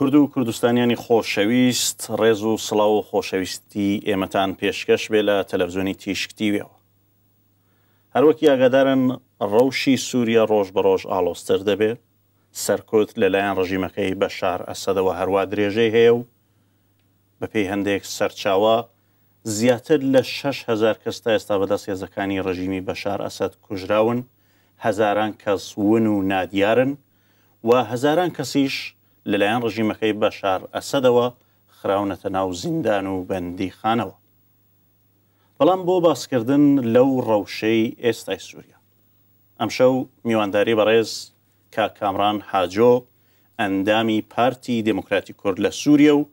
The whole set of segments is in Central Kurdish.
کورد و کوردستانیانی خۆشەویست ڕێز و سڵاو و خۆشەویستی ئێمەتان پێشکەش بێ لە تەلەڤزیۆنی تیشکتیویەوە هەروەکی ئاگادارن ڕەوشی سووریا ڕۆژ بە ڕۆژ ئالۆستر دەبێت سەرکوت لەلایەن ڕژیمەکەی بە شار ئەسەدەوە هەروە درێژەی هەیە و بە پێی هەندێک سەرچاوە زیاتر لە 6هزار کەس تا ئێستا بەدەست هێزەکانی ڕژیمی بە شار ئەسد کوژراون هەزاران کەس ون و نادیارن و هەزاران کەسیش لەلایەن ڕژیمەکەی بە شار ئەسەدەوە خراونەتە ناو زیندان و بەندی خانەوە بەڵام بۆ باسکردن لەو ڕەوشەی ئێستای سووریا ئەمشەو میوانداری بەڕێز کا کامران حاجۆ ئەندامی پارتی دموکراتی کورد لە سووریە و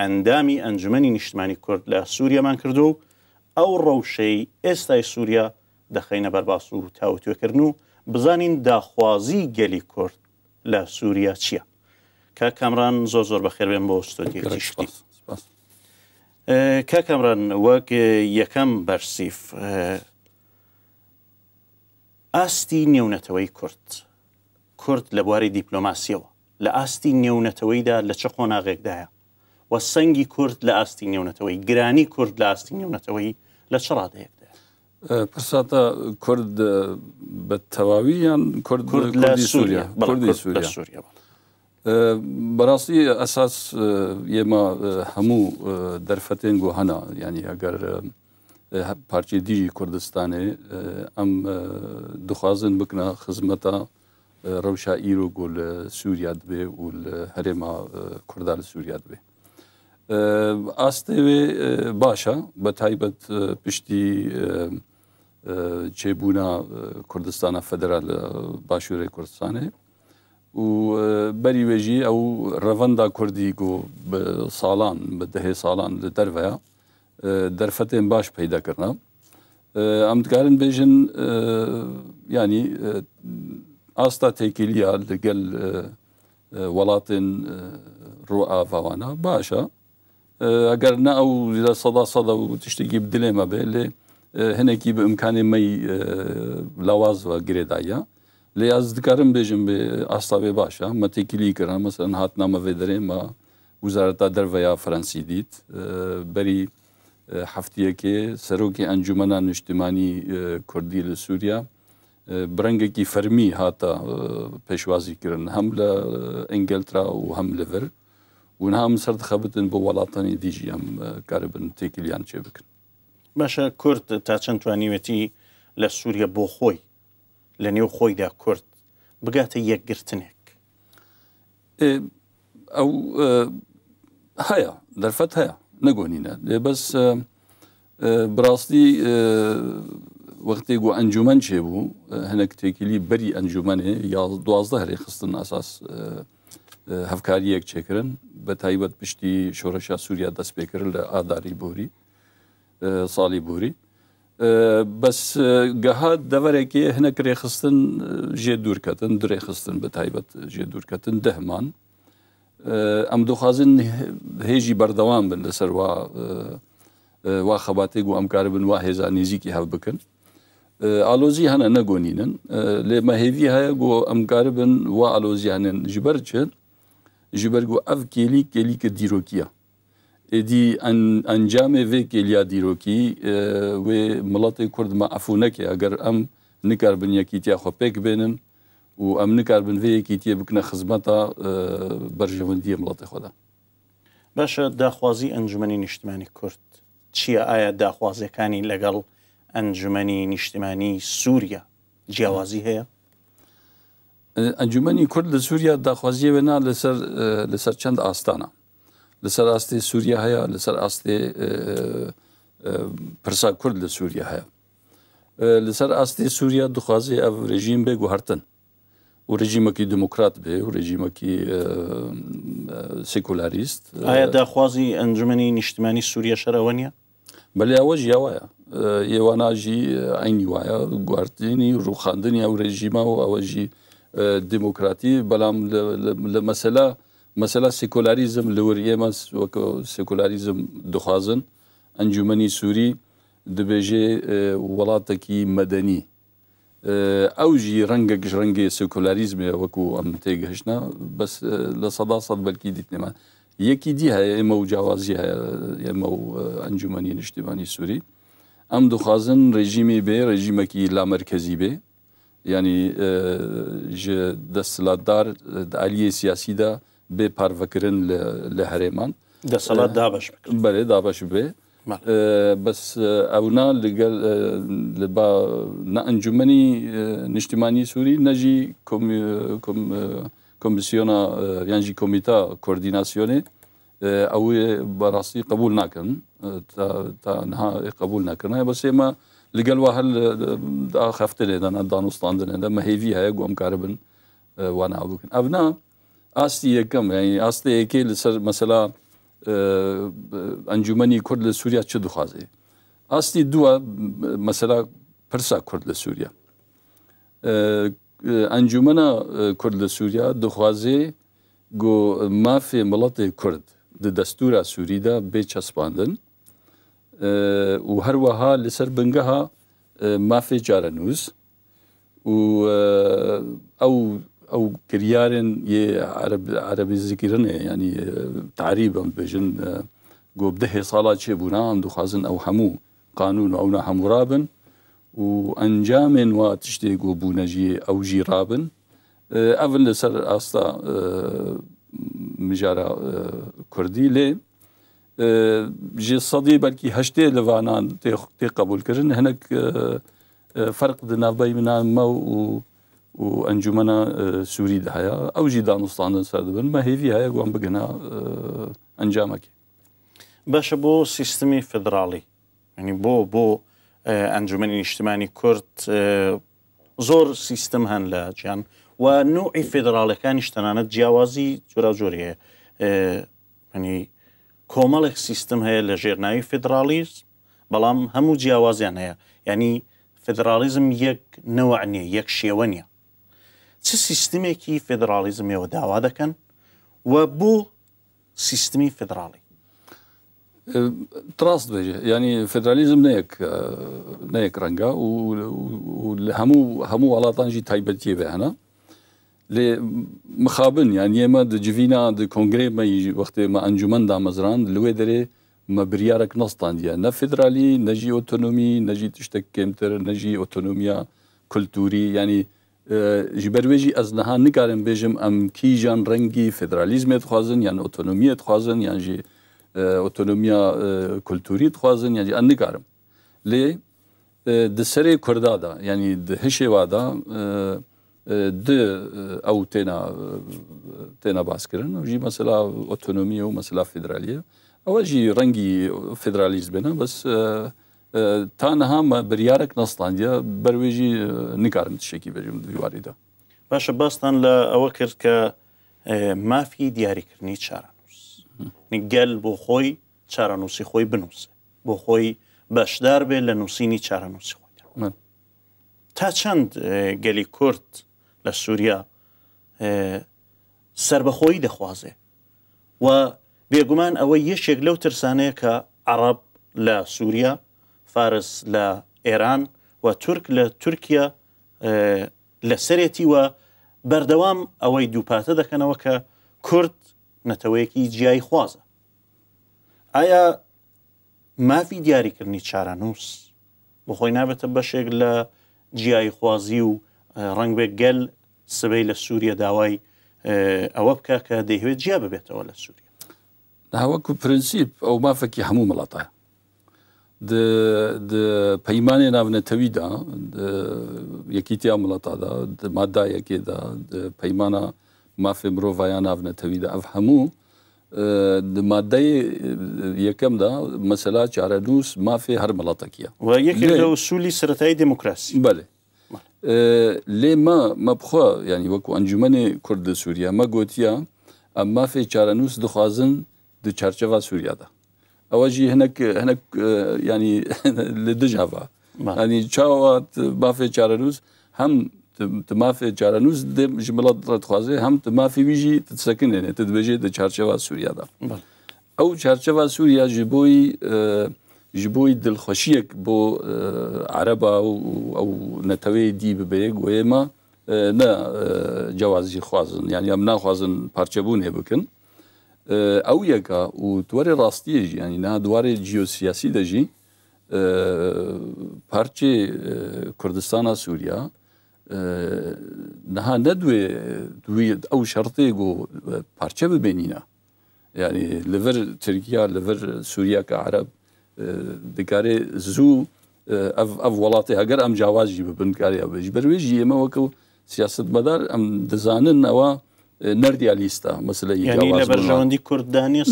ئەندامی ئەنجمەی نیشتمانی کورد لە سووریەمان کردو و ئەو ڕەوشەی ئێستای سووریا دەخینە بەرباس و تاوتوێکردن و بزانین داخوازی گەلی کورد لە سووریا چییە؟ کا کامران زۆر زۆر بەخێر بێن بۆ ستۆتی شتی کا کامران وەک یەکەم بەرسیف ئاستی نێونەتەوەی کورت کورت لە بواری دیپلۆماسیەوە لە ئاستی نێونەتەوەیدا لە چه خۆناغێکدایە و سەنگی کورد لە ئاستی نێونەتەوەی گرانی کورد لە ئاستی نێونەتەوەی لە چڕادەیەک پرساتە کورد بە تەواوییان کورد لە سووریا سووریا بەڕاستی ئەساس ئێمە هەموو دەرفەتێن گۆ هەنا ینی ئەگەر پارچی دیژی کوردستانێ ئەم دخوازن بکنە خزمەتە ڕەوشە ئیر و گۆ لە سووریا بێ و هەرێما کوردار لە سووریا بێ. ئاستێوێ باشە بە تایبەت پشتی چێبوونا کوردستانە فەدرال لە باشووری کوردستانێ و بەری وێژی ئەو کردی کوردی سالان ساڵان بە دەهێ ساڵان در دەرڤەیە آه، دەرفەتێن باش پەیداکردە آه، ئەم دکارن آه، یعنی آستا ئاستا تێکیلیە ولاتن رو آفوانا باشە اگر نه او لە صدا صدا و تشتێکی بدلێمە بێ لێ به بە می لواز و گرێدایە Liyaz dikarim bêjim e, bi astavê baş me tekilî kiran mesela hatna me vêderê me wizareta derveya Fransî dît e, berî e, heftiyekê serokê encumena niştimanî Kurdî li Sûriya birengekî fermî hata pêşwazî kirin hem li Engeltra û hem li vir hûn hem ser dixebitin bi welatanê dîjî em karibin tekiliyan çê bikin. Başa Kurd ta çend wanîwetî لە سووریە بۆ خۆی لە نێو خۆیدا کورد بگاتە یەکگرتنێک ئەو هەیە دەرفەت هەیە نەگۆنینە لێ بەس بڕاستی وەختی گو ئەنجومەن چێ بوو هەنە کتێکیلی بەری ئەنجومەنێ یا دوازدە هەرێ خستن ئاساس هەفکاری یەک چێکردن بە تایبەت پشتی شۆڕەشا سووریا دەست پێکرد لە ئاداری بوری ساڵی بوری بەس آه، گەهات دەوەرێکی هەنەک ڕێخستن آه، ژێ دوورکەتن درێخستن بە تایبەت ژێ دوورکەتن دەهمان آه، ئەم دۆخوازن هێژی بەردەوام بن لەسەر وا خەباتێک و ئەمکار بن وا هێزا نزیکی هەڵ بکەن ئالۆزی هەنە نەگۆنینن لێ مەهێوی هەیە گۆ ئەمکار بن وا ئالۆزیانن ژبەر چێت ژبەرگ و ئەف کێلی کێلیکە دیرۆکیە دی ئەنجامێ vê کلیا دیرۆکی wê مڵاتی کورد me ئەفو neke ئەگەر ئەم nikar bin yekîtiya xwe pêk bênin û em nikar bin vê yekîtiye bikine xizmeta berjewindiye milatê xweda. Başa daxwazî ئەنجمەی نیشتمانی کورد چییە ئایا داخوازەکانی لەگەڵ ئەنجمەی نیشتمانی سووریا جیاوازی هەیە؟ ئەنجومی کورد لە سووریا داخوازیە وێنا لەسەر چەند ئاستانە. لەسەر ئاستی سووریا هەیە لەسەر ئاستێ پرسا کورد لە سووریا هەیە لەسەر ئاستی سووریا دخوازی ئەو رژیم بێ گوهرتن و رژیمەکی دموکرات بێ و رژیمەکی سیکولاریست ئایا داخوازی ئەنجمەی نیشتمانی سووریا شەرەوە نیە بەێ ئەوە ژیاوایە ئێواناژی ئەینی وایە گواردنی ڕوخاندنی ئەو رژیمە و ئەوەژی دموکراتی بەڵام لە مەسەلا Mesela sekülerizm li wir Yemez wek sekülerizm dixwazin encûmenî Sûrî dibêje welatekî medenî. ew jî rengek ji rengê sekülerizmê weku em tê gihişna bes li seda sed belkî dîtne me. Yekî dî heye ême û cawazî heye ême û encûmenî niştivanî Sûrî. Em dixwazin rejîmê bê rejîmekî lamerkezî bê, yani ji destlatdar aliyê siyasî de بێ پارڤەکردن لە هەرێمان دەسەڵات آه، دابش بەێ دابش بێ آه، بەس ئەونا آه، لەگەل با نەئەنجومی نیشتیمانی سووری نەژی کۆمیسیۆنا یانجی کۆمیتا کۆردیناسیۆنێ ئەو بەڕاستی قبول ناکەن تا نها قبول نکردن بە سێمە لەگەل وا هەل خەفتێ لێدانە دانوستاندنێ لە مەهێوی هەیە گۆم کار بن واناو بکەن ئەنا ئاستی یەکەم ئاستەیەکی لەسەر مەسەلا ئەنجومی کورد لە سووریا چه دخوازێ ئاستی دووە مەسەلا پرسا کورد لە سووریا ئەنجومە کورد لە سووریا دخوازێ گۆ مافێ مڵەتی کورد di destûra Sûî de bê çespandin e, û her weha li ser bingeha e, mafê carenûz û e, ew او كريارين ي عرب عربي ذكرنا يعني آه، تعريبا بجن جو آه، بده صلاة شي بنان دو خازن او حمو قانون او نحمو رابن وانجام واتشتي جو بونجي او جي رابن اول آه، سر اصلا مجارة كردي لي جي صدي بلكي هشتي لفانان تي قبول كرن هناك فرق دنا بيننا ما و و ئەنجومە سووری هەیە ئەوژی دانوستانن سەر دەبن مە هێوی هەیە گوان بگەنا ئەنجامەکی بەشە بۆ سیستمی فدراڵی ینی بۆ بۆ ئەنجومنی نیشتمانی کورت زۆر سیستم هەن لە گیان و نوعی فدراڵەکانی شتەنانەت جیاوازی جوراجۆریە هەنی کۆمەڵێک سیستم هەیە لە ژێرناوی فدرالیز بەڵام هەموو جیاوازیان هەیە ینی فدرالیزم یەک نەوەعنیە یەک شێوە نیە چه سیستمی کی سیستمێکی فدراالیزمەوە داوا دەکەن و بو سیستمی فدرالی تراست بێژێ ینی فدرالیزم نەیەک نەیەک ڕەنگە و همو همو هەموو هەموو وڵاتانجی به بەهەنە لێ مخابن یان ئێمە دجینا د انجمن وەختێمە مزران مەزران لێ ما مە بریارێک نستاندیە نە فدرالی نەژی ئۆتۆنمی نەژی تشتێک کێمتر نەژی ئۆتۆنمیا کولتوری ینی ji berwê jî ez niha nikarim bêjim em kîjan rengî federalîzmê dixwazin yan otonomiyê dixwazin yan jî e, otonomiya e, kulturî dixwazin yan jî em nikarim. Lê e, di serê Kurda da yanî di hişê wa da di ew têna têna baskirin jî mesela otonomiye û mesela federaliye ew jî rengî federalîzmê ne bes تانەها بریارێک نەستانە بەروێژی نکارم تشتێکی بەژم دیواریدا باشە باستان لە ئەوە کرد کە مافی دیاریکردنی چارەنووس گەل بۆ خۆی چارەنووسی خۆی بنووسێ بۆ خۆی بەشدار بێ لە نووسینی چارەنووسی خۆی تا چەند گەلی کورت لە سووریا سربەخۆی دەخوازێ و بێگومان ئەوە یەشێک لەو ترسانەیە کە عرب لە سووریا فارس لە ئێران و تورک لە تورکیا لە سەرێتی وە بەردەوام ئەوەی دووپاتە دەکەنەوە کە کورد نەتەوەیەکی جیای خوازە ئایا مافی دیاریکردنی چارانووس بە خۆی نابێتە بەشێک لە جیای خوازی و ڕنگ بێ گەل سبەی لە سووریە داوای ئەوە بکە کە دەیهوێت جیا ببێتەوە لە سووریا داوەکو پرینسیپ ئەو مافەکی هەموو مڵەتە د پیمانه ناونتوي دا د یکیتیا ملتا دا د ماده یکی دا د پیمانه مافی مروڤایان ناونتوي دا افهمو د ماده یکم دا مثلا چاره دوس مافی هر ملتا کیه و یکی له اصول سرتای دموکراسی بله لی ما مبخوا یعنی وکو انجمن کرد سوریه ما گوتیا اما فی چارنوس دخوازن د چارچوه سوریه ده ئەوەژی هەنک هەنک ینی لە دژاوا ینی چاوات بافێ چارەنووس هەم مافێ چارەنووس ji بڵات ڕێتخوازێ هەم مافی ویژی تسەکنێنێت دەبێژێت دە چارچەوا سووریادا ئەو چارچەوا سووریا ji بۆی ji بۆی دڵخۆشیەک بۆ عرەبا و ئەو نەتەوەی دی ببەیە گوێمە نه جیازی خوازن یعنی ئەم ناخوازن پارچەبوون هێ بکن ئەو یەکە و دووارێ ڕاستیەژی ینی نا دوارێ جیۆسیاسی دەژی پارچێ کوردستانە سووریا نەها نەدوێ ئەو شەرتێک و پارچە ببێنینە یعنی لەڤەر ترکیا لەڤەر سووریاکە عرب دەکارێ زوو ئەف وڵاتی ئەگەر ئەم جیاوازی ببنکاری ئەوێژ بەروێژی ئێمەوەکە و سیاست بەدار ئەم دەزانن ئەوە نەردیالیستە مەسلەیەژەوەندی کوردانی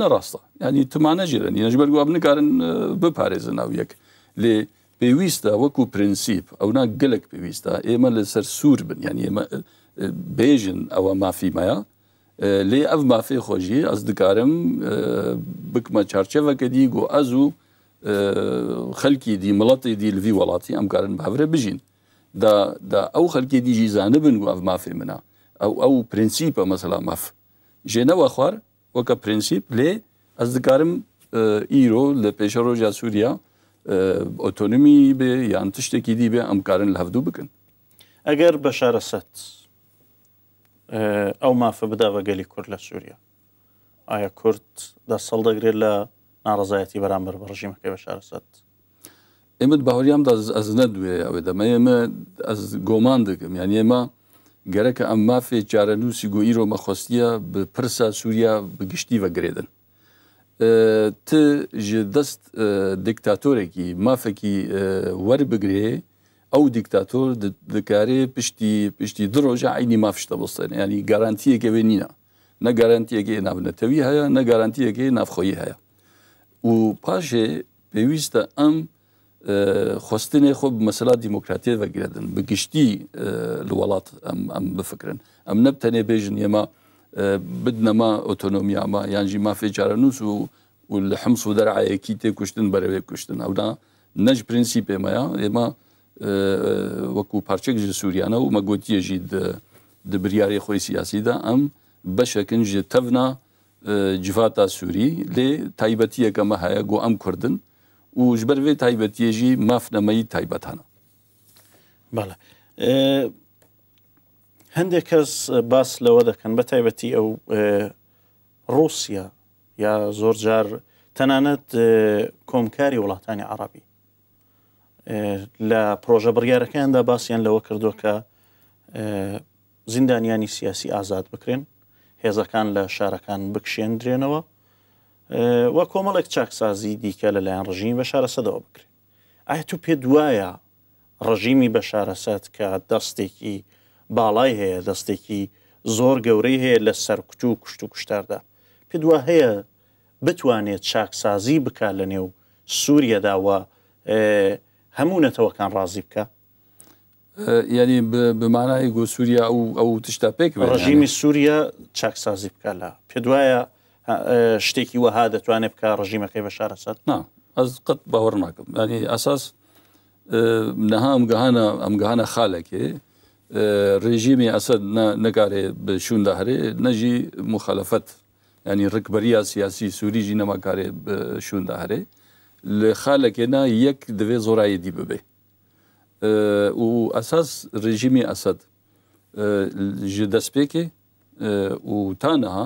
نەڕاستە ینی تومانەژیرن یەژبەر گووا بنکارن بپارێزە ناو یەک لێ پێویستە وەکو پرینسیپ ئەونا گەلک پێویستە ئێمە لەسەر سوور بن یعنی ئێمە بێژن ئەوە مافیمەیە لێ ئەف مافێ خۆشی ئەس دکارم بکمە چارچەوەکە دی گۆ ئەز و خەلکی دی مڵەتی دی لوی وڵاتی ئەمکارن باورە بژین دا ئەو خەلکی دیژی زانە بن و ئەف مافێ منە ئەو ئەو پرینسیپە مەسەلا مەف ژێنەوە خوار وەکە پرینسیپ لێ ئەس دکارم ئیرۆ لە پێشە ڕۆژیا سووریا ئۆتۆنمی بێ یان تشتێکی دی بێ ئەمکارن لە هەفتوو بکەن ئەگەر بە شارە سەت ئەو مافە بداوە گەلی کورد لە سووریا ئایا کورد دا سەڵ دەگرێت لە ناڕزایەتی بەرامبەر بە ڕژیمەکەی بە شارە سەت ئێمە باوەریامدا ئەز نەدوێ ئەوێ دەمە ئێمە ئەس گۆمان دەکەم یان ئێمە گەرەکە ئەم مافێ چارەنووسی گۆئی ڕۆمەخۆستیە پرسا سووریا بگشتی وەگرێدن. ت ji dest diktatۆrekî mafekî werbigirê ew diktatۆr dikarê piştî piştî du roja aynî mafişte bostan yanî garantiyeke vê nîna ne garantiyekê navnetewî heye ne garantiyekê navxoyî heye û paşê pêwîst e em خستنێ خۆ مەسەلا دیموکراتیە بەگرێتن بگشتی لە وڵات ئەم بفکرن ئەم نەبتەنێ بێژن ئێمە بدنەما ئۆتۆنۆمیامە یانجی مافێ چارە نووس و و لە حمس و دەرعایەکی تێ کوشتن بەرەوێ کوشتن ئەودا نەج پرینسیپ ئێمەیە ئێمە وەکو پارچێک ژ سووریانە و مەگوتیەژی دبریاری خۆی سیاسیدا ئەم بەشەکن ژ تەڤنا جیفاتا سووری لێ تایبەتی یەکەمە هەیە گۆ ئەم کوردن و ji ber vê taybetiye jî mafnemeyî taybet hene Bale هەندێک کەس باس لەوە دەکەن بە تایبەتی ئەو رووسیا یا زۆر جار تەنانەت کۆمکاری وڵاتانی عربی لە پرۆژە بڕیارەکەیاندا باسییان لەوە کردو کە زیندانیانی سیاسی ئازاد بکرێن هێزەکان لە شارەکان بکشێن درێنەوە وە کۆمەڵێک چاکسازی دیکە لەلایەن ڕژیم بە شارەسەدەوە بکرێت ئایا تو پێ دوایە ڕژیمی بە شارەسەت کە دەستێکی باڵای هەیە دەستێکی زۆر گەورەی هەیە لە سەرکوت و کوشت و کوشتاردا پێ دوا هەیە بتوانێت چاکسازی بک لە نێو سووریەداوە هەموو نەتەوەکان ڕازی بکە ینی بمانای گۆ سووریا و ئەو تشتا پێک ڕژیمی سووریا چاکسازی بکە لە پێ دوایە شتێکی وەها دەتوانێت بکە ڕژیمەکەی بە شارە سەر نا ئەس قەت باوەڕ ناکەم ینی ئەساس نەها ئەمگەهانە ئەمگەهانە خالەکێ ڕێژیمی ئەسد نەکارێ شووندا هەرێ نەژی مخالەفەت ینی ڕکبەریا سیاسی سووریژی نەماکارێ شووندا هەرێ لە خالەکێنا یەک دەوێت زۆرایەدی ببێ و ئەساس ڕێژیمی ئەسد ji destpêkê û tanha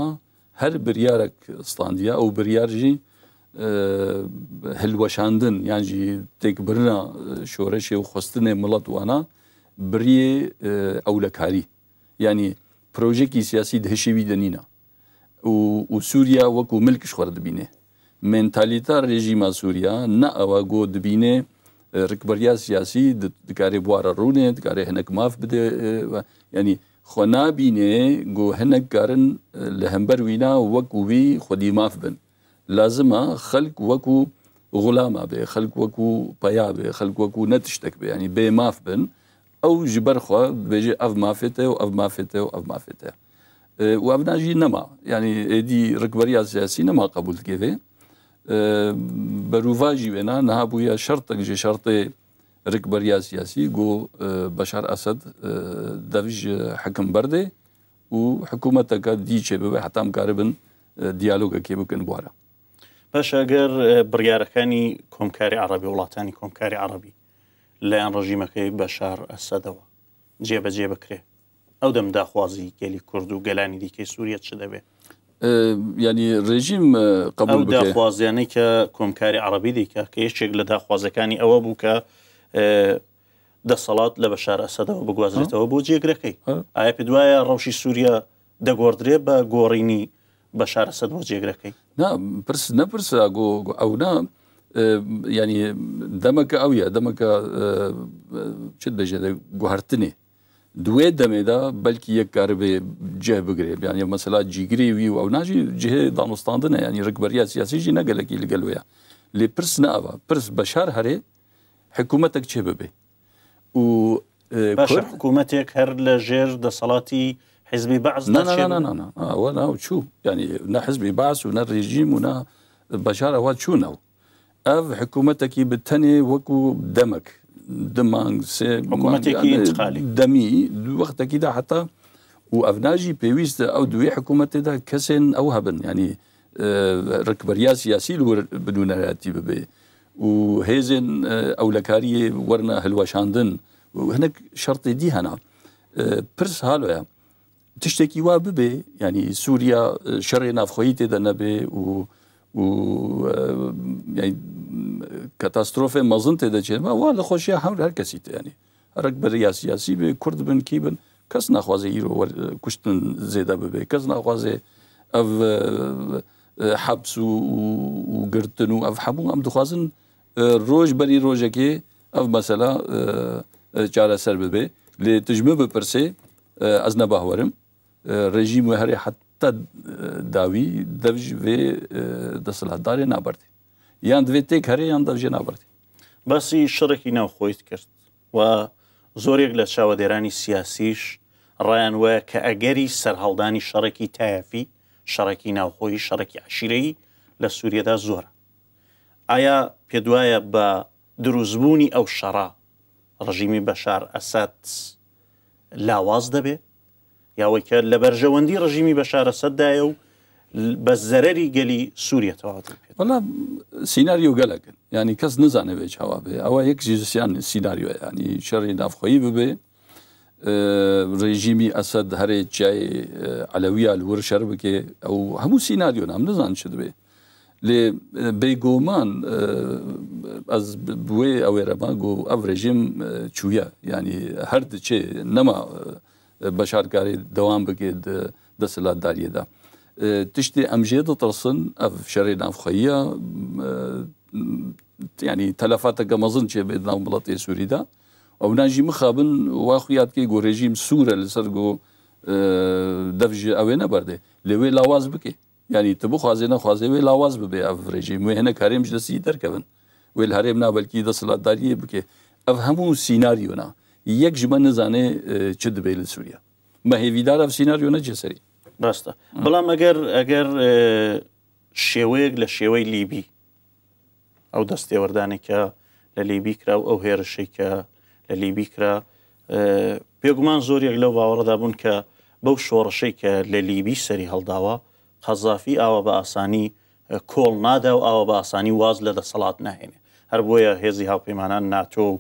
هەر بریارێک ستاندیا ئەو بریارژی هلوەشاندن یانجی تێکبرنا شۆرەشێ و خستنێ مڵەت وانە بریێ ئەولەکاری ینی پرۆژێکی سیاسی دهشێوی دەنینە و سووریا وەکو ملکش خوەر دەبینێ منتالیتا ڕێژیما سووریا نە ئەوە گۆ دبینێ ڕکبەریا سیاسی دکارێ بوارە ڕوونێ دکارێ هەنەک ماف بدێ ینی خو نابینێ گۆهنەك کارن لە هەمبەر وینا وەکو وی خودی ماف بن لازمە خەلک وەکو غڵاما بێ خەلک وەکو پیا بێ خەلک وەکو نەتشتێک بێ ینی بێ ماف بن ئەو ji بەرخوا بێژێ ئەف مافێتە و ئەف مافێتە و ئەف مافێتە وابناژی نەما ینی ئێدی ڕکبەریا سیاسی نەما قبولکێ بێ بەروڤژی وێنا نەها بووە شەرتەک ژێ شەرتەیە ڕێکبەریا سیاسی گۆ بەشار ئەسد دەویژ حەکم بەردێ و حکوومەتەکە دیچێ ببێ حتام کارە بن دیالۆگەکێ بکەن بوارە پاشەگەر بڕیارەکانی کۆمکاری عربی وڵاتانی کۆمکاری عربی لایەن ڕژیمەکەی بەشار ئەسەدەوە جێبەجێ بکرێ ئەو دەم داخوازی گەلی کورد و گەلانی دیکەی سووریە چ دەبێت ینی ڕێژیم قبول داخوازیانەی کە کۆمکاری عربی دیکە کە یەکێک لە داخوازەکانی ئەوە بوو کە دەسەڵات لە بەشار ئەسەدەوە بگوازرێتەوە بۆ جێگرەکەی ئایا پێ دوایە ڕەوشی سووریا دەگۆدرێ بە گۆڕینی بە شارەسەد بۆ جێگرەکەی پرس نەپرسا ئەونا ینی دەمەکە ئەوە دەمەکە چت دەژێت گوهرتنێ دوێ دەمێدا بەلکی یەک کاربێ جێ بگرێ بیان مەسەلا جیگری وی و ئەو ناژی جهێ دانوستاندنە ینی ڕکبەریا سیاسیژی نەگەلکی لەگەلوەیە لێ پرس ناوە پرس بەشار هەرێ حكومتك چه ببه و اه، باشا حكومتك هر لجير ده صلاتي حزبي بعض لا لا لا لا لا آه شو يعني نا حزبي بعض ونا ريجيم ونا بشار اوات شو نو اف حكومتك بتني وكو دمك دمانغ سي حكومتك يعني انتقالي دمي وقتك كدا حتى و افناجي بيويست او دوي حكومت ده كسن او هبن يعني آه ركبريا سياسي بدون راتب بيه و هێزن آه، ورنا وەرنە هەلوەشاندن هەنێک شرط دي هنا پرس آه، هالويا تشتكي وا ببێ ینی يعني سووریا آه، شەڕێ نافخۆی تێدە نەبێ و و کەتاسترۆفێ مەزن تێدەچێتمە ما لە خۆشیە هم هر کەسی يعني هەرک بەریا سیاسی بێ کورد بن کی بن کەس ناخوازە ئیرۆ کوشتن زێدە ببێ کەس ناخوازێ ئەو حبس و گرتن و ئەف ام دخوازن ڕۆژ بەری ڕۆژێکی ئەف مەسەلا چارەسەر ببێ لێ تژمە بپرسێ ئەس نەباوەرم ڕێژیم و هەرێ حتا داوی دەژ وێ دەسەلاتدارێ نابەری یان دوێت تێک هەرێ یان دەژێ نابەری بەسی شڕێکی ناوخۆیت کرد و زۆرێک لە چاوەدێرانی سیاسیش ڕایان وە کە ئەگەری سەررهڵدانی شەڕێکی تایفی شەڕێکی ناوخۆی شەڕێکی عشیرەی لە سووریەدا زۆرە ئایا پێدوایە بە دروستبوونی ئەو شەڕا ڕژیمی بەشار ئەسەد لاواز دەبێ یاوەیکە لە بەرژەوەندی ڕژیمی بەشارە سەددایە و بە زەرری گەلی سووریەتەوەڵا سینناریۆ گەلەکن ینی کەس نزانەوێت چاوا بێ ئەوە یەک زیزیان سینناریۆ ینی شەڕی دافخۆیی ببێ ڕێژیمی ئەسد هەرێک جای ئەلەوی ئالور شەر بکێ ئەو هەموو سینناریۆ نام نزان چ بێ لێ بێگومان ئەس بێ ئەوێرەما گو ئەو رژیم چویە ینی هەر دچێ نەما بەشارکاری دەوام بکێت دەسەلاتداریەدا. تشتی ئەمژێ دەتەسن ئەف شەڕی نافخەیە ینی تەلەفاتەکە مەزن چێ بێت ناو بڵەتی سووریدا ئەو ناژی مخابن واخویاتکەی گۆڕێژیم سوورە لەسەر گۆ دەفژێ ئەوێ نەبەردێ لەوێ لاواز بکەیت ینی تە بوو خوازێ نەخوازێ وێ لاواز ببێ ئەف ڕێژی موێنە کارێمش دەسی دەرکەون وێ هەرێم نابلکی دەسەڵاتداریە بکێ ئەف هەموو سینناریۆنا یەک ژمە نزانێ چ دەبێت لە سووریا مەهێویدار ئەف سینناریۆ نەجێسەری ڕاستە بەڵام ئەگەر ئەگەر شێوەیەک لە شێوەی لیبی ئەو دەستێوەردانێکە لە لیبی کرا و ئەو هێرشێکە لە لیبی کرا پێگومان زۆرێک لەو باوەڕدا بوون کە بەو شۆڕشەی کە لە لیبی سەری هەڵداوە قەزافی ئاوە بە ئاسانی کۆڵ نادا و ئاوە بە ئاسانی واز لە دەسەڵات ناهێنێ هەر بۆیە هێزی هاوپەیمانان ناتۆ و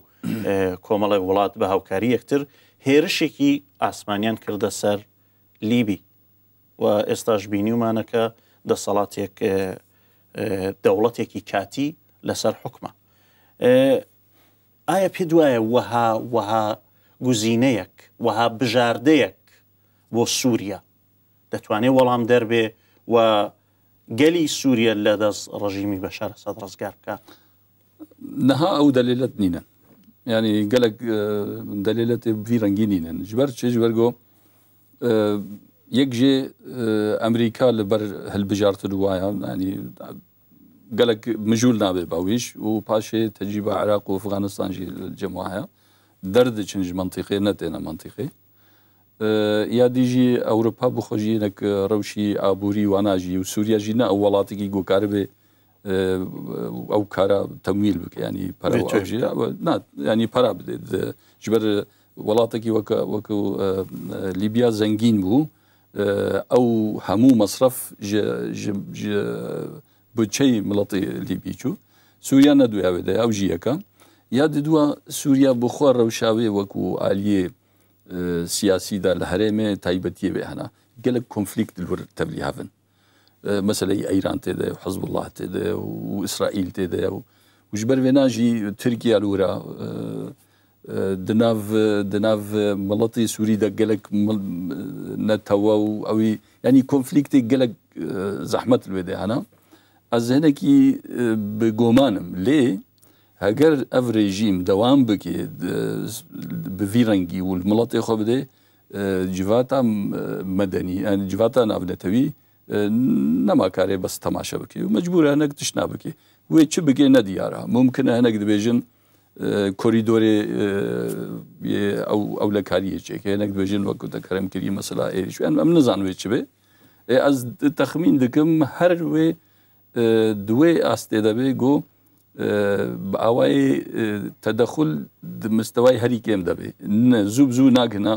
کۆمەڵێک وڵات بە هاوکاری یەکتر هێرشێکی ئاسمانیان کردە سەر لیبی و ئێستاش بینی ومانەکە دەسەڵاتێک دەوڵەتێکی کاتی لەسەر حکمە ئایا پێ دوایە وەها وەها گوزینەیەک وەها بژاردەیەک بۆ سووریا دەتوانێت وەڵام دەربێ و گەلی سوريا لە دەست بشار بەشار سەد ڕزگار بکە نەها ئەو دەلێت نینە ینی گەلک دەلێت جبر ڕەنگی جبرغو آه، يكجي آه، امريكا لبر هالبجار تدوايا يعني قالك مجول ینی گەلک وباشي نابێ باویش عراق و ئفغانستانجی جەماهەیە دەردە چنج منطقي نەتێنە منتیقی یا دیژی ئەوروپا بخۆژینەك ڕەوشی ئابووری واناژی و سووریا ژینە ئەو وڵاتێکی گۆکاربێ ئەو کارە تەمیل بکە ینی ینی پرا بدێت ژبەر وڵاتێکی وەکە وەکو لیبیا زەنگین بوو ئەو هەموو مەصرف بچەی مڵەتی لیبیچوو سووریا نەدویاوێت ئەو ژیەکە یا ددووە سووریا بخۆ ڕەوشاوێ وەکو عالیە سياسي دا الهرمي تايبتي به هنا گلک كونفليكت الور تبلي هافن مثلا ايران تدا وحزب الله تدا واسرائيل تدا وجبر فيناجي تركيا لورا دناف دناف ملطي سوري دا قالك نتوا او يعني كونفليكت قالك زحمه الودي هنا از هنا كي بجومانم ليه هەگەر ئەف رێژیم دەوام بکێ بڤی ڕەنگی و مڵەتی خۆ بدێ جیواتا مەدەنی ئە جیواتا ناونەتەوی نەما کارێ بەس تەماشە بکە و مجبورە هەنەک تشنا بکێ وێ چ بگێ نەدیارە ممکنە هەنەک دەبێژن کۆریدۆرێ ئەو ئەو لە کاریەکێک هەنەک دوێژن وەکو دەکەرم کردی مەسلا ئێریشوێن ئەم نزان وێ چ بێ ئەس تەخمین دکم هەر وێ دوێ ئاستێ دەبێ گۆ بە ئاوای تەدەخل مستەوای هەریکێم دەبێ زوب زوو ناگنا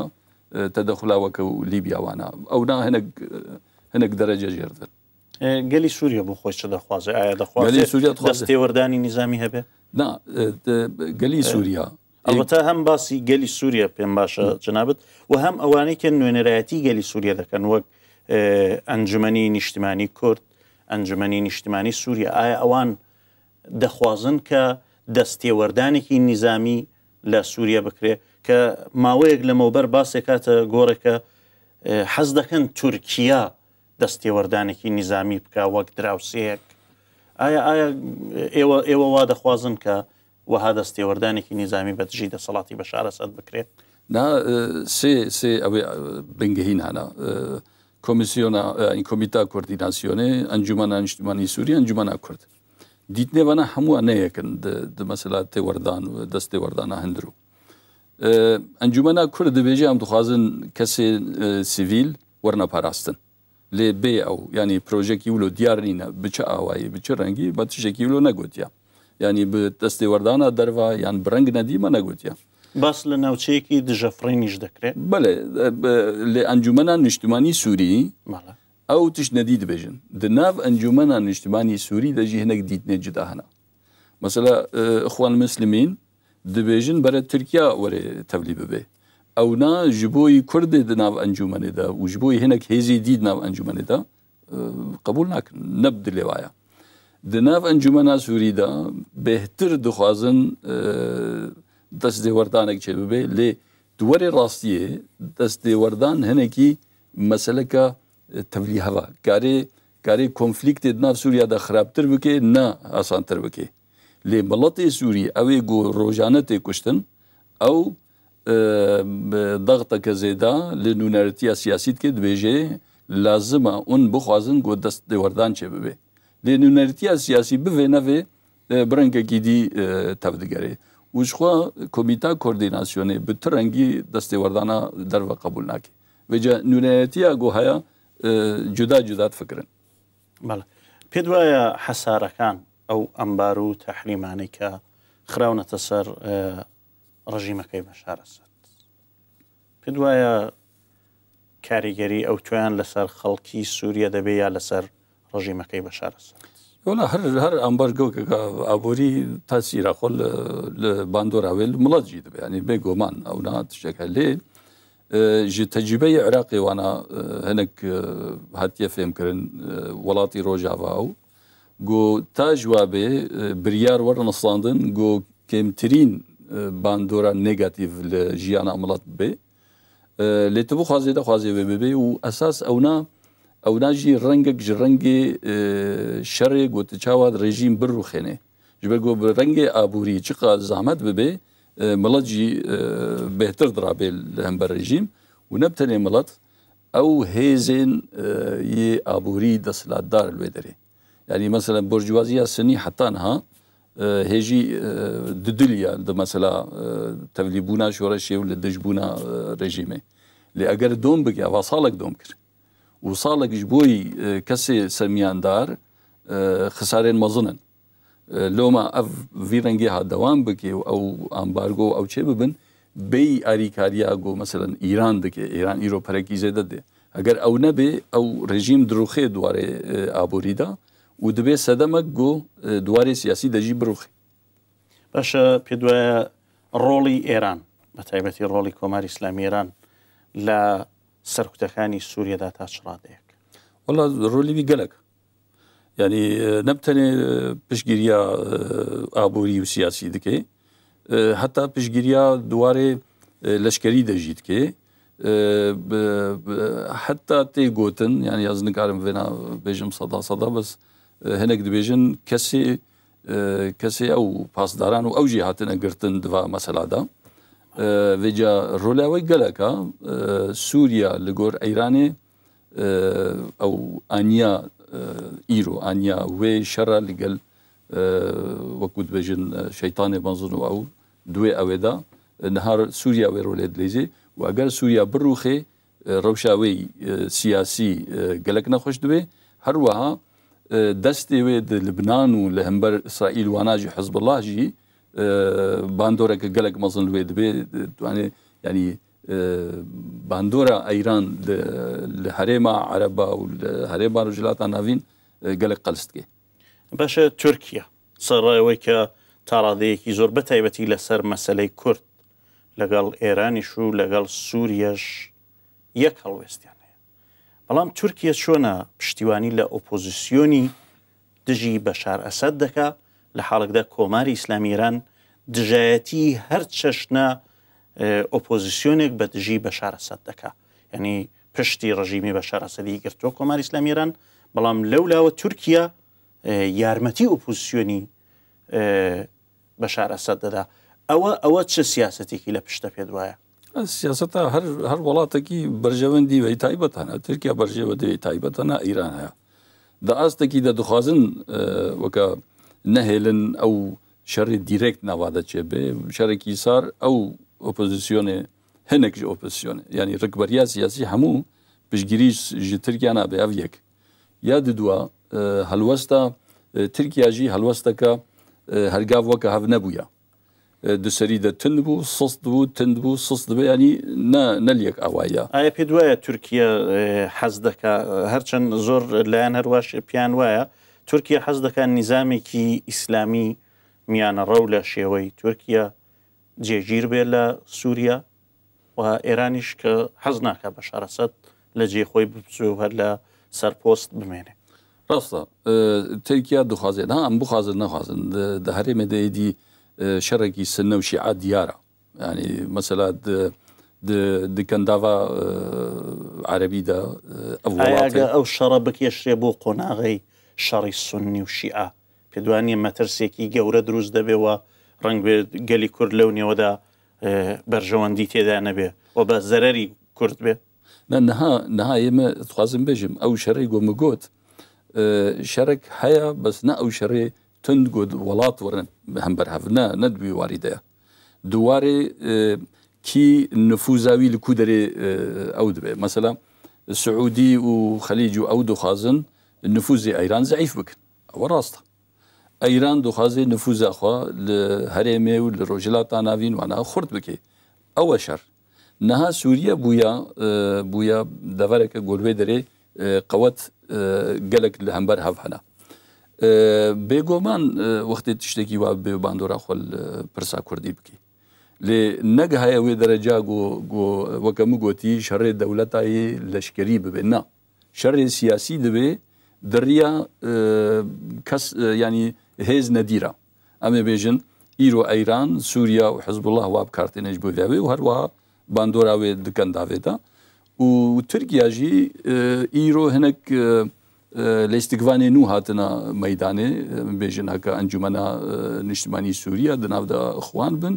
تەدەخلاوەکە و لیبیاوانە ئەو نا هەنێک هەنێک دەرەجە ژێردن گەلی سووریا بۆ خۆش دەخوازە ئایا دەخوازی وەردانی نظامی هەبێ گەلی سووریا ئەڵەتە هەم باسی گەلی سووریا پێم باشە جنابەت و هەم ئەوانەی کە نوێنەرایەتی گەلی سووریا دەکەن وەک ئەنجمەنی نیشتیمانی کورد ئەنجمەنی نیشتیمانی سووریا ئایا ئەوان دەخوازن کە دەستێوەردانێکی نیزامی لە سووریا بکرێ کە ماوەیەک لەمەوبەر باسێک کاتە گۆڕێکە حەز دەکەن تورکیا دەستێوەردانێکی نیزامی بکە وەک دراوسەیەک ئایا ئایا ئێوە ئێوە وا دەخوازن کە وەها دەستێوەردانێکی نیزامی بەدژی دەسەڵاتی بە شارەسەد بکرێت سێ ئەوێ بنگەهین هانا کۆمیسیۆنا ئین کۆمیتا کوردیناسیۆنێ ئەنجومە نیشتمانی سووری ئەنجومە کورد Didinevana hemû aneyekın di mesela tê werdan destê werdana hindir Encumena Kur dibêje em dixwazin kesê sivîl werna parastin. Lê bê ew yanî projekî wilo diyar nîne biçi awayî biçi rengî be tişekî wilo negotiya. Yanî bi destê werdana derva yan bi reng nedî me negotiya. بس لە ناوچەیەکی دژەفرێنیش دەکرێت بەێ لێ ئەنجومەنا نیشتمانی سووری ئەو تشت نەدی دەبێژن د ناو ئەنجومەنا نیشتبانی سووری دەژی هەنێک دیتنێ جدا هەنا مەسەلا خوان مسلمین دبێژن بەرە ترکیا وەرە تەبلی ببێ ئەونا ji بۆی کوردێ د ناو ئەنجومەنێدا و ji بۆی هەنێک هێزی دید ناو ئەنجومەنێدا قبول ناکن نەب د لێواە د ناو ئەنجومەنا سووریدا بهتر دخوازن دەست دێوەردانێک چێ ببێ لێ دووەێ ڕاستیە دەست دێوەردان هەنێکی مەسلەکە تبلیغ کاری کاری کۆنفلیکت ناو سووریا دا خراپتر بکێ نا ئاسانتر بکێ لێ بڵەتی سووری ئەوێ گۆ ڕۆژانە تێ کوشتن ئەو دەغتەکە زێدا لە نونەرەتیا سیاسیت کرد بێژێ لازمە اون بخوازن گۆ دەست دەوەردان چێ ببێ لێ نونەرەتیا سیاسی بێ نەوێ برنگەکی دی تەودگەرێ وشخوا کۆمیتا کوردیناسیۆنێ بترەنگی دەستێوەردانە دەرەوە قبول ناکە. Veca nüneyetiya gohaya جودا جودات فکرن پێ وایە حەسارەکان ئەو ئەمبار و تەحریمانەی کە خراونەتە سەر ڕژیمەکەی بەشارەسەر پێ وایە کاریگەری ئەو تویان لەسەر خەڵکی سووریە دەبێ یا لەسەر ڕژیمەکەی بەشارەسەر ولا هەر هەر ئەمبەر گەوکە ئابووری تاسیراخۆل لە باندۆراوێل مڵەتجی دەبێ ینی بێ گۆمان ئەونا تشتێکە لێ ji tecrübeyê Iraqê wana e, hinek e, hatiye fêmkirin e, welatî rojava ew got ta jwabê biryar werin ıslandin got kêmtirîn bandora negativ li jiyana milat bê lê tibû xwazê de xwazê wê bibê û esas ewna ewna jî rengek ji rengê şerê gotiçawa rejîm birûxêne ji ber got bi rengê aborî çiqa zahmet bibê آه، مڵەتجی آه، بهتر درابێ لە هەم ونبتني ملط او هيزن ئەو هێزێن آه، ی ئابووری دەسلاتدار لێ دەرێ یعنی مەسەلا بۆرجوازی یا سنی حتانها هێژی ددلیە دە مەسەلا تەلیبوونا شۆرە شێو لە دژبوونا ڕێژیمێ لێ يا وصالك بگیا وا ساڵک دۆم کرد و ساڵێکیش بۆی کەسێ لۆمە ئەف وی ڕەنگی هادەوام بکێ و ئەو ئەمبارگۆ ئەو چێ ببن بی ئاریکاریا گۆ مەمثلەن ئیران دکێ ئێران ئیرۆ پەرەکی زێدە دێ ئەگەر ئەو نەبێ ئەو ڕژیم درۆخێ دوارێ ئابوووریدا و دبێ سەدەمەک گۆ دوارێ سیاسی دەژی بروخی بەشە پێ دوایە ڕۆڵی ئێران بە تایبەتی ڕۆڵی کۆماری ئسلامی ئێران لە سەرکوتەکانی سووریەدا تا چڕادەیەک وڵا ڕۆلیوی گەلک ینی نەمتەنێ پشگیریە ئابووری و سیاسی دکێ هەتا پشگیریە دوارێ لەشکری دەژیت کێ حتا تێ گوتن یعنی ئەز نکارم ێنا بێژم سەدا سەدا بەس هەنێک دەبێژن کەسێ کەسێ ئەو پاسداران و ئەوژی هاتنە گرتن دوا مەسەلادا وێجا ڕۆلاوەی گەلەکە سووریا لە گۆر ئەیرانێ ئەو ئەنیا ايرو انيا وي شەرە لەگەل آه، وكود بجن آه، شەیتانی بەزن و دوي اويدا نهار سوريا وێڕۆلێت لێزێ و ئەگەر سووریا بڕوخێ ڕەوشاوەی آه، سیاسی گەلک نەخۆش دوێ هەروەها دەستێ وێ لبنان و اسرائيل واناجي حزب الله جي باندورك گەلک مظن لێ دەبێ يعني باندۆرە ئەیران لە هەرێما عەرەبا و هەرێبا ڕژلاتان ناوین گەلک قەلستکێ بەشە تورکیا سەڕایەوەی کە تاڕادەیەکی زۆر بەتایبەتی لەسەر مەسلەی کورد لەگەڵ ئێرانیش و لەگەڵ سووریەش یەک هەڵوێستیان هەیە بەڵام تورکیا چۆنە پشتیوانی لە ئۆپۆزیسیۆنی دژی بەشار ئەسەد دەکا لە حاڵکدا کۆماری ئیسلامیران دژایەتی هەر چەشنە ئۆپۆزیسیۆنێک بە دژی بە شارەسەد دەکا یعنی پشتی ڕژیمی بە شارەسەدی گرتووە کۆماری ئسلامیێران بەڵام لەولاوە تورکیا یارمەتی ئۆپۆزیسیۆنی بە شارەسەد دەدا ئەوە ئەوە چه سیاسەتێکی لە پشتە پێ دوایە سیاست هەر هەر وڵاتێکی بەرژەوەندی بە تایبەتانە ترکیا بەرژێوە دەوێت تایبەتەنە ئیران هەیە دا ئاستێکی دەدخوازن وەکە نەهێلن ئەو شەڕی دیرێک ناوادەچێ بێ شارێکی سار ئەو اپوزیسیون ئۆپۆزیسیۆنێ هەنێک اپوزیسیون یعنی رکبریا سیاسی همو هەموو پشگیریش ji ترکیان نابێ ئەو یەک یا جی هەلوەستە که هەلوەستەکە هەرگاو هف نبویا دو سری ده تند بو سست بوو تند بو سست دەبێ ینی نەلیەک ئەوواە ئایا پێ دوایە تورکیا حەز دەکە هەرچەند زۆر لایەن هەرواش پیان وایا تورکیا حەز دەکەن نظامی کی اسلامی میان لە شێوەی تورکیا جێگیر بێ لە سووریا و ئێرانیش کە حەز ناکە بە شارەسەت لە جێخۆی بچوو هەر لە سەرپۆست بمێنێ ڕاستە ترکیا دخوازێت ها ئەم بخوازن نەخوازن هەرێ مەدەیدی شەڕێکی سنەوشی عاد دیارە ینی مەسەلا دکەنداوا عەربیدا ئەو شەڕە بکێشێ بۆ قۆناغی شەڕی سنی و شیعە پێدوانی مەترسێکی گەورە دروست دەبێەوە ڕنگ بێت گەلی کورد لەو نێوەدا اه، بەرژەوەندی تێدا نەبێ و بە زەرری کورد بێ نەها نەها ئێمە خوازم بێژم ئەو شەڕی گۆمەگۆت اه، شەرک هەیە بەس نە ئەو شەڕێ تند گوت وڵات وەرن هەم بەرهەنا نەدوی واریدەیە دووارێ اه، کی نفوزاوی لە کو دەرێ ئەو دەبێ مەسەلا سعودی و خەلیج و ئەو دخوازن نفوزی ئەیران زعیف بکن ئەوە ڕاستە ئەیران دوخوازی نفوزەخوا لە هەرێمێ و لە ڕۆژلاتە ناوین وانا خورد بکەی ئەوە شەر نەها سووریە بووە بووە دەڤەرەکە گلوێ دەرێ قەوت گەلک لە هەمبەر هەفهنا بێگۆمان وەختی تشتێکی وا بێ باندۆرا خۆل پرسا کوردی بکەی لێ نەگ هەیە وێ دەرەجا وەکەم گوتی شەڕێ دەولەتایی لەشکری ببێ نا شەڕێ سیاسی دەبێ دڕیا کەس ینی هێز نەدیرە ئەمێ بێژن ئیر و ئەیران سووریا و حزب الله وا بکارتێنێش بۆیاوێ و هەروە باندۆراوێ دکەنداوێدا و تورکیاژی ئیرۆ اه، هەنک اه، اه، لەیستگوانێ نو هاتنە مەدانێ بێژن هەکە ئەنجومەە نیشتمانی سووریا دناودا خوان بن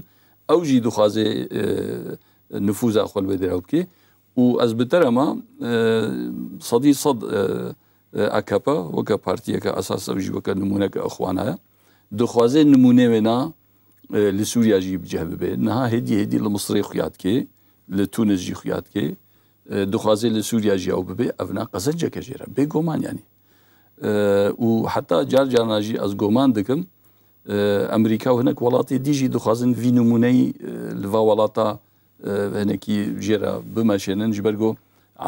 ئەوژی دخوازێ نفوزە خۆل بێ دراو بکێ و ئەس بتەرەمە سەدی سەد ئەکەپە وەکە پارتیەکە ئەساس ئەوژیوەکە نمونونەکە ئەخوانایە دخوازێ نمونێ وێنا لە سووریاژی بجە ببێ نها هێدی هێدی لە مصری خویاتکێ لە تونەژی خویاتکێ دخوازێ لە سووریاژی ئەو ببێ ئەفنا قەسە جەکەژێرە بێ گۆمانیانی و حتا جار جاناژی ئەس گۆمان دکم ئەمریکا و هەنک وڵاتی دیژی دخوازن وی نمونەی لەوا وڵاتە هەنێکی ژێرە بمەشێنن ji بەرگۆ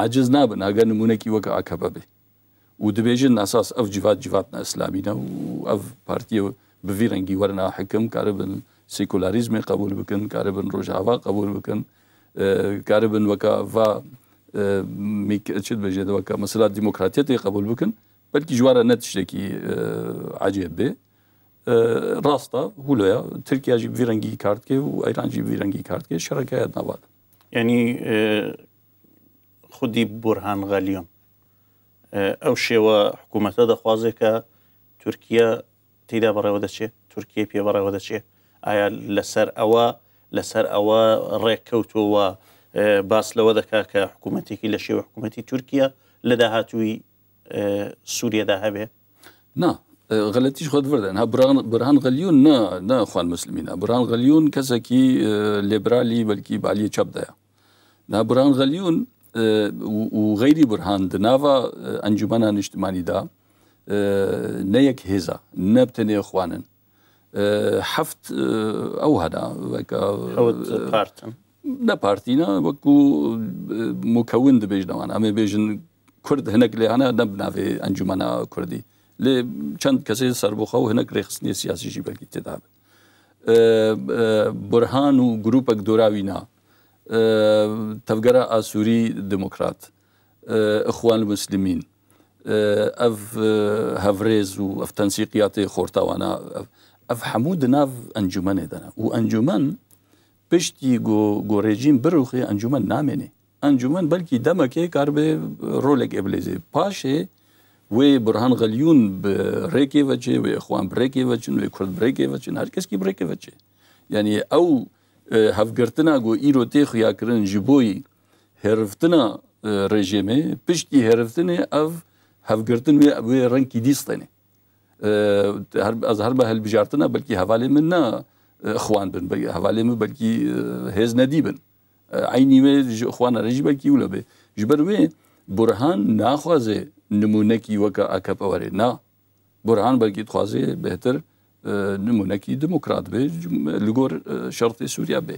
عجز نابن ئەگەر نمونەکی وەکە ئاکە بەبێ و اساس ئاساس ئەف جیات اسلامينا ئەسلامینە و ئەف پارتیەوە بڤی ڕەنگی وەرنا حکم کارە بن سیکولاریزمی قبول بكن كاربن بن ڕۆژاوا قبول بکن کارە آه، وكا وەکە va چت بەژێتەوە کە مەسلا دیموکراتەتی قبول بکن بەلکی جوارە نەت شتێکی آه، عجێ بێ ڕاستە آه، هولەیە ترکیاژی ڤیرەنگی کارتکێ و ئەیرانجی ڤیرەنگی کارتکێ شەرەکەیە ناوات ینی يعني، خودی بورهان غەلیۆم ئەو شێوە حکوومەتە دەخوازێت کە تورکیا تیدا بەڕێوە دەچێت تورکیا پێبڕێوە دەچێت ئایا لەسەر ئەوە لەسەر ئەوە ڕێککەوتووە باس لەوە دەکا کە حکوومەتێکی لە شێوە حکوومەتی تورکیا لە داهاتووی سووریەدا هەبێ نا غلطیش خود بردن ها بران برهان غلیون نه نه خوان مسلمین بران غلیون کەسێکی لیبرالی بلکی بالی چپ دە نا بران غلیون وغيري برهان دنافا اه، انجمنا اجتماعي دا اه، نيك هزا نبتني اخوانن حفت اه، او هذا حوت بارتن نه پارتینا وەکو مکەوند بێژنەوان بيجن كرد هناك هەنەك لێیانە نەبناوێ ئەنجومە کوردی لێ چەند کەسی سربخە و هەنەك ڕێخستنی سیاسیشی بەرگی تێدا بن برهان و گرروپەك دۆراوینا تفقرة آسوري ديمقراط إخوان المسلمين أف هافريز وأف تنسيقياتي خورتاوانا أف حمود ناف أنجمن دنا وأنجمن پشتی گو, گو رژیم بروخی انجمن نامینه انجمن بلکی دمکه کار به رولک ابلیزی پاشه و برهان غلیون بریکی وچه و اخوان بریکی وچن و کرد بریکی وچن هر کس کی بریکی وچه یعنی او hevgirtina got îrotê xuyakirin ji boî heriftina e, rejimê piştî heriftinê ev hevgirtin wê wê rengî dîstenê ez her be helbijartina belkî hevalê min na e, xwan bin hevalê min belkî e, hêz nedî bin aynî wê ji xwana rejî belkî wile bê ji ber wê burhan naxwazê nimûnekî weke AKP werê na burhan belkî dixwazê bêhtir نمونەکی دموکرات بێ لەگۆر شەرتی سووریا بێ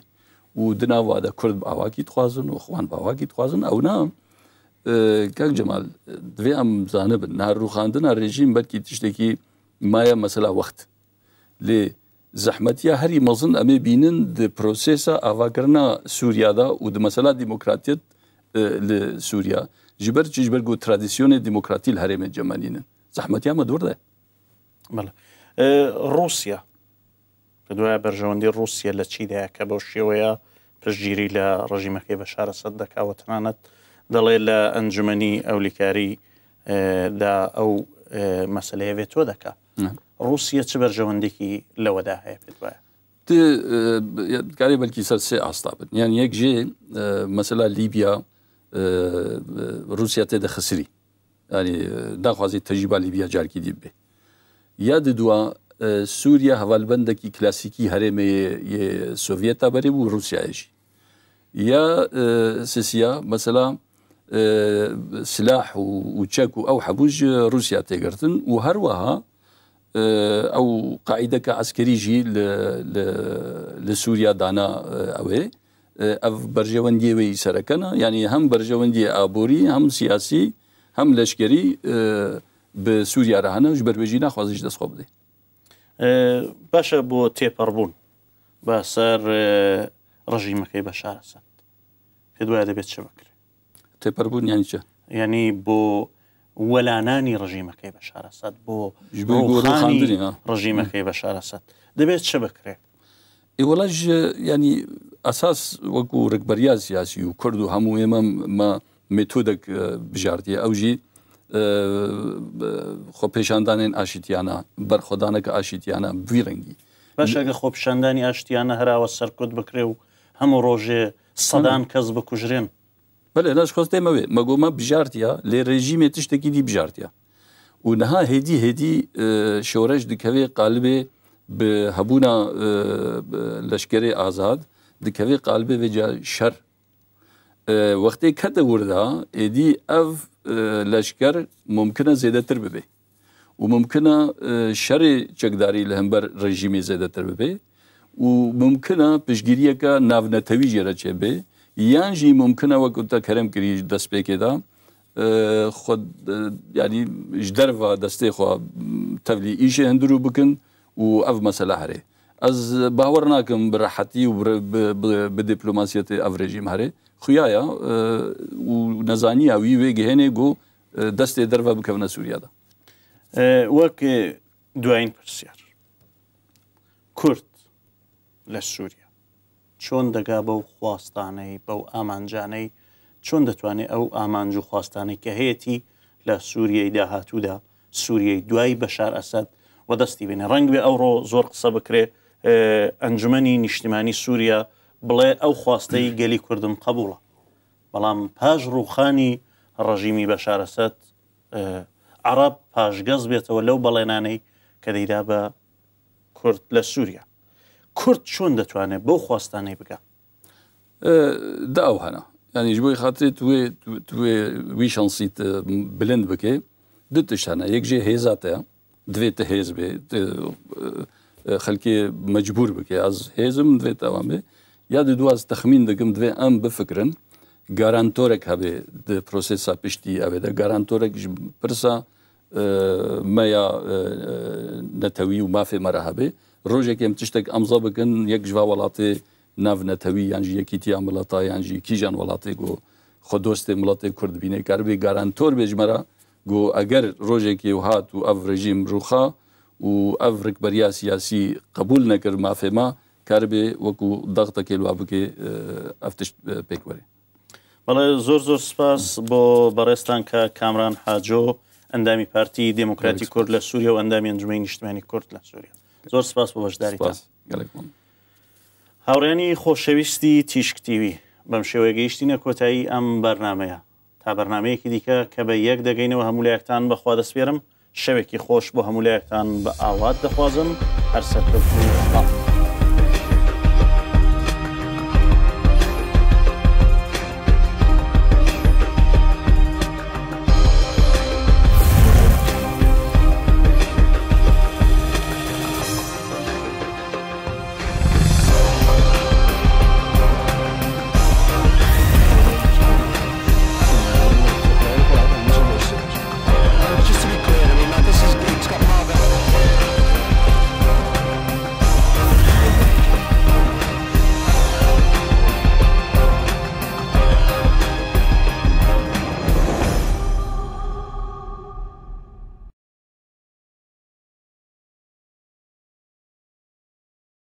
و دناوادا کورد باواکی خوازن و خوان باواکی خوازن ئەو نام کەک جمال دوێ ئەم زانە بن ناروخاندنە ڕێژیم بەرکی تشتێکی مایە مەسەلا وەخت لێ زەحمەتیا هەری مەزن ئەمێ بینن پرۆسێسا ئاواگرنا سووریادا و دمەسەلا دیموکراتیت لە سووریا جبەر چیش بەرگ و ترادیسیۆنی دیموکراتی هەرێمە جەمانینن زەحمەتیامە دووردا. رووسیا لە دوایە بەرژەوەندی رووسیا لە چیداە کە بەو شێوەیە پشگیری لە ڕژیمەکەی بە شارە سەد دەکاوەتانەت دەڵێ لە ئەنجمەنی ئەولیکاری دا ئەو مەسلەیەوێت تۆ دەکا رووسیا چ بەرژەوەندێکی لەوەدا هەیە پێت وایە کاری بەلکی سەر سێ ئاستا بن یان یەک ژێ مەسلا لیبیا رووسیا تێ دەخسری ینی داخوازی تەجیبا لیبیا جارکی دی بێ سوريا ددووە سووریا كلاسيكي کلاسیکی هەرێمێ سوڤێتا بەرێ بوو رووسایشی یا اه، سيسيا مثلا اه، سلاح و وچەک و حبوج روسيا تيغرتن تێگرتن و هەروەها اه، ئەو قاعیدەکە ئەسکەریژی لە لسوريا دانا ئەوێ ئەف بەرژەوەندیەوەی سەرەکەە ینی هم بەرژەوەندی آبوري هم سیاسی هم لەشکری بە سووریارە هەنەش بەروێژی ناخوازیش دەستخۆ بدەی باشە بۆ تێپەڕبوون بە سەر ڕژیمەکەی بە شارەسەند پێ دوایە دەبێت چە بکرێت تێپەربوون یانی چە ینی بۆ وەلانانی ڕژیمەکەی بە شارەسەد بۆ ڕژیمەکەی بە شارەسەد دەبێت چە بکرێت ئێوەڵژ ینی ئەساس وەکو ڕێکبەریا سیاسی و کرد و هەموو ئێمە مەتۆدەك بژاردی ئەوژی خۆپێشاندانێن ئاشتیانە بەرخۆدانەکە ئاشتیانە بوی ڕەنگی باشگە خۆپشاندانی ئاشتیانە هەراوە سەرکوت بکرێ و هەموو ڕۆژێ سەدان کەس بکوژرێن بەێ لەش خۆستێمەوێ مەگۆمە بژارتە لێ ڕێژیمێ تشتێکی دی بژارتە و نەها هێدی هێدی شۆرەش دکەوێ قالبێ بە هەبوونا لەشکێ ئازاد دکەوێ قالبێ بێجا شەر وەختەی کەتەوردا ئێدی ئەف لشکر ممکنه زیاده تر ببه و ممکنه شر چکداری لهمبر رژیم زیاده تر ببه و ممکنه پشگیری که نونتوی جره چه به یان جی ممکنه وکو تا کرم کری دست پیکه دا خود یعنی جدر و دسته خواه تبلی ایش هندرو بکن و او مسئله هره از باور ناکم براحتی و بدپلوماسیت او رژیم هره خویایە و نەزانانی وی وێگەهێنێ گو دەستێ دەرە بکەونە سووریادا وەک دوایین پرسیار کورت لە سووریا چۆن دەگا بەو خواستانەی بەو ئامانجانەی چۆن دەتوانێت ئەو ئامانج و خواستانی کە هەیەی لە سووریای داهاتوودا سووریای دوای بەشار ئەسد و دەستی بینە ڕنگ بێ ئەوڕۆ زۆر قسە بکرێ ئەنجمەی نیشتیمانی سووریا بڵێ ئەو خواستەی گەلی کوردم قبولە بەڵام پاش ڕوخانی ڕژیمی بەشارەسەت عرب پاشگەز بێتەوە لەو بەڵێنانەی کە دەیدا بە کورد لە سووریا کورد چۆن دەتوانێت بۆ خواستانەی بگە داو هەنا ینیش بۆی خاتێت توێ وی شانسیت بلند بکێ دو تشتانە یەکژێ هێزاتەیە دوێتە هێز بێ خەلکی مەجبور بکێ ئەس هێزم دوێت ئەوان بێ یا de duaz texmin dikim divê em bifikirin garantorek hevê di prosesa piştî evê de garantorek ji pirsa meya netewî û mafê mere hebe rojekê em tiştek emza bikin yek ji va welatê nav netewî yan jî yekîtiya milata yan jî kîjan welatê got xwe dostê milatê Kurdbînê kerbê garantor bêjmera got eger rojekê û hat û ev rejîm rûxa û ev rikberiya siyasî qebul nekir mafêma کار بێ وەکو دەغتەکێ وا بکێ ئەفتش پێکوەێ بەڵێ زۆر زۆر سپاس بۆ بەڕێستان کە کامران حاجۆ ئەندامی پارتی دموکراتی کورد لە سووریا و ئەندامی ئەنجمەی نیشتمانی کورد لە سووریا زۆر سپاس بۆ بەشداری هاوڕێنی خۆشەویستی تیشکتیوی بەم شێوەیە گەیشتینە کۆتایی ئەم بەرنمەیە تا بەرنمەیەکی دیکە کە بە یەک دەگەینەوە هەمولایەکتان بەخوا دەسپێرم شەوێکی خۆش بۆ هەمولایەکتان بە ئاوات دەخوازم هەرسەر